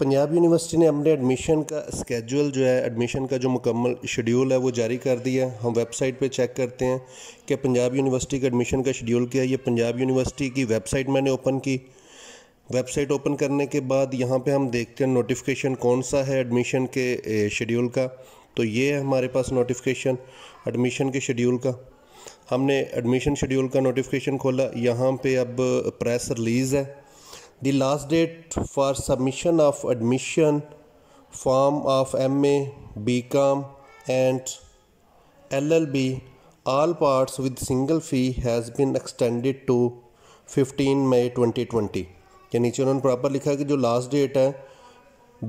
Punjab university ने अपने admission का स्केजुअल जो है एडमिशन का जो मुकम्मल शेड्यूल है वो जारी कर दिया है हम वेबसाइट पे चेक करते हैं कि पंजाब यूनिवर्सिटी का एडमिशन का शेड्यूल क्या है ये पंजाब यूनिवर्सिटी की वेबसाइट मैंने ओपन की वेबसाइट ओपन करने के बाद यहाँ पे हम देखते हैं नोटिफिकेशन कौन सा है एडमिशन के शेड्यूल का तो ये है हमारे पास नोटिफिकेशन एडमिशन के शेड्यूल का हमने एडमिशन शेड्यूल का नोटिफिकेशन खोला यहाँ पर अब प्रेस रिलीज़ है The last date for submission of admission form of MA, BCom and LLB all parts with single fee has been extended to 15 May 2020 के नीचे उन्होंने प्रॉपर लिखा कि जो लास्ट डेट है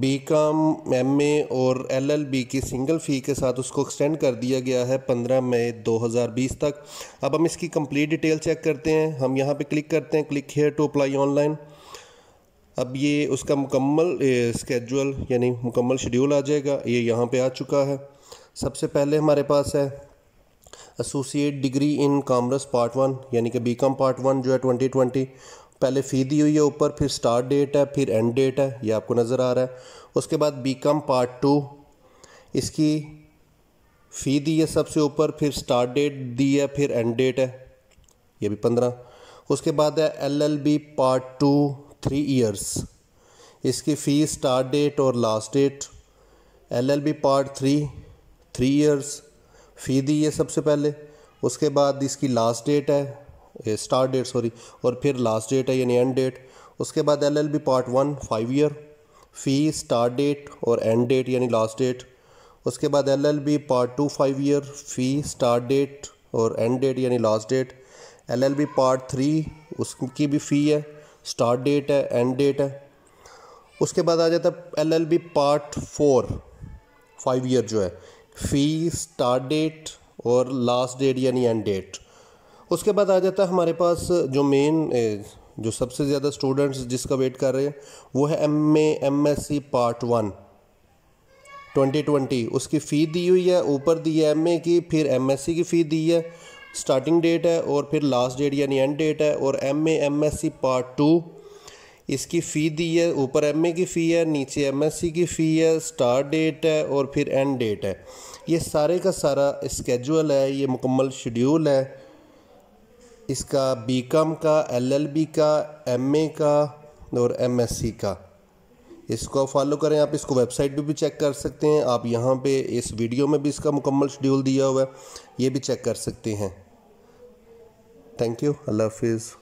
बी कॉम एम ए और L L B की single fee के साथ उसको एक्सटेंड कर दिया गया है 15 मई 2020 तक अब हम इसकी कंप्लीट डिटेल चेक करते हैं हम यहाँ पे क्लिक करते हैं click here to apply online अब ये उसका मुकम्मल स्केजुअल यानी मुकम्मल शेड्यूल आ जाएगा ये यहाँ पे आ चुका है सबसे पहले हमारे पास है associate degree in commerce part one यानी कि बी पार्ट वन जो है ट्वेंटी ट्वेंटी पहले फ़ी दी हुई है ऊपर फिर स्टार्ट डेट है फिर एंड डेट है ये आपको नज़र आ रहा है उसके बाद बी पार्ट टू इसकी फ़ी दी है सबसे ऊपर फिर स्टार्ट डेट दी है फिर एंड डेट है ये भी पंद्रह उसके बाद है L L B part two three years इसकी फ़ीस स्टार्ट डेट और last date LLB part three three years fee दी है सबसे पहले उसके बाद इसकी लास्ट डेट है स्टार्ट डेट सॉरी और फिर लास्ट डेट है यानी एंड डेट उसके बाद LLB part one five year fee start date और एंड डेट यानी लास्ट डेट उसके बाद LLB part two five year fee start date और एंड डेट यानी last date LLB part three उसकी भी फ़ी है स्टार्ट डेट है एंड डेट है उसके बाद आ जाता है L L B part four five year जो है फ़ी स्टार्ट डेट और लास्ट डेट यानी एंड डेट उसके बाद आ जाता है हमारे पास जो मेन जो सबसे ज़्यादा स्टूडेंट्स जिसका वेट कर रहे हैं वो है M A M S C part one twenty twenty उसकी फ़ी दी हुई है ऊपर दी है एम ए की फिर एम एस सी की फ़ी दी है स्टार्टिंग डेट है और फिर लास्ट डेट यानी एंड डेट है और M A M S C part two इसकी फ़ी दी है ऊपर एम ए की फ़ी है नीचे एम एस सी की फ़ी है स्टार्ट डेट है और फिर एंड डेट है ये सारे का सारा स्केजुअल है ये मुकम्मल शेड्यूल है इसका बी कॉम का एल एल बी का एम ए का और एम एस सी का इसको आप फॉलो करें आप इसको वेबसाइट पे भी चेक कर सकते हैं आप यहाँ पे इस वीडियो में भी इसका मुकम्मल शेड्यूल दिया हुआ है ये भी चेक कर सकते हैं थैंक यू अल्लाह हाफिज़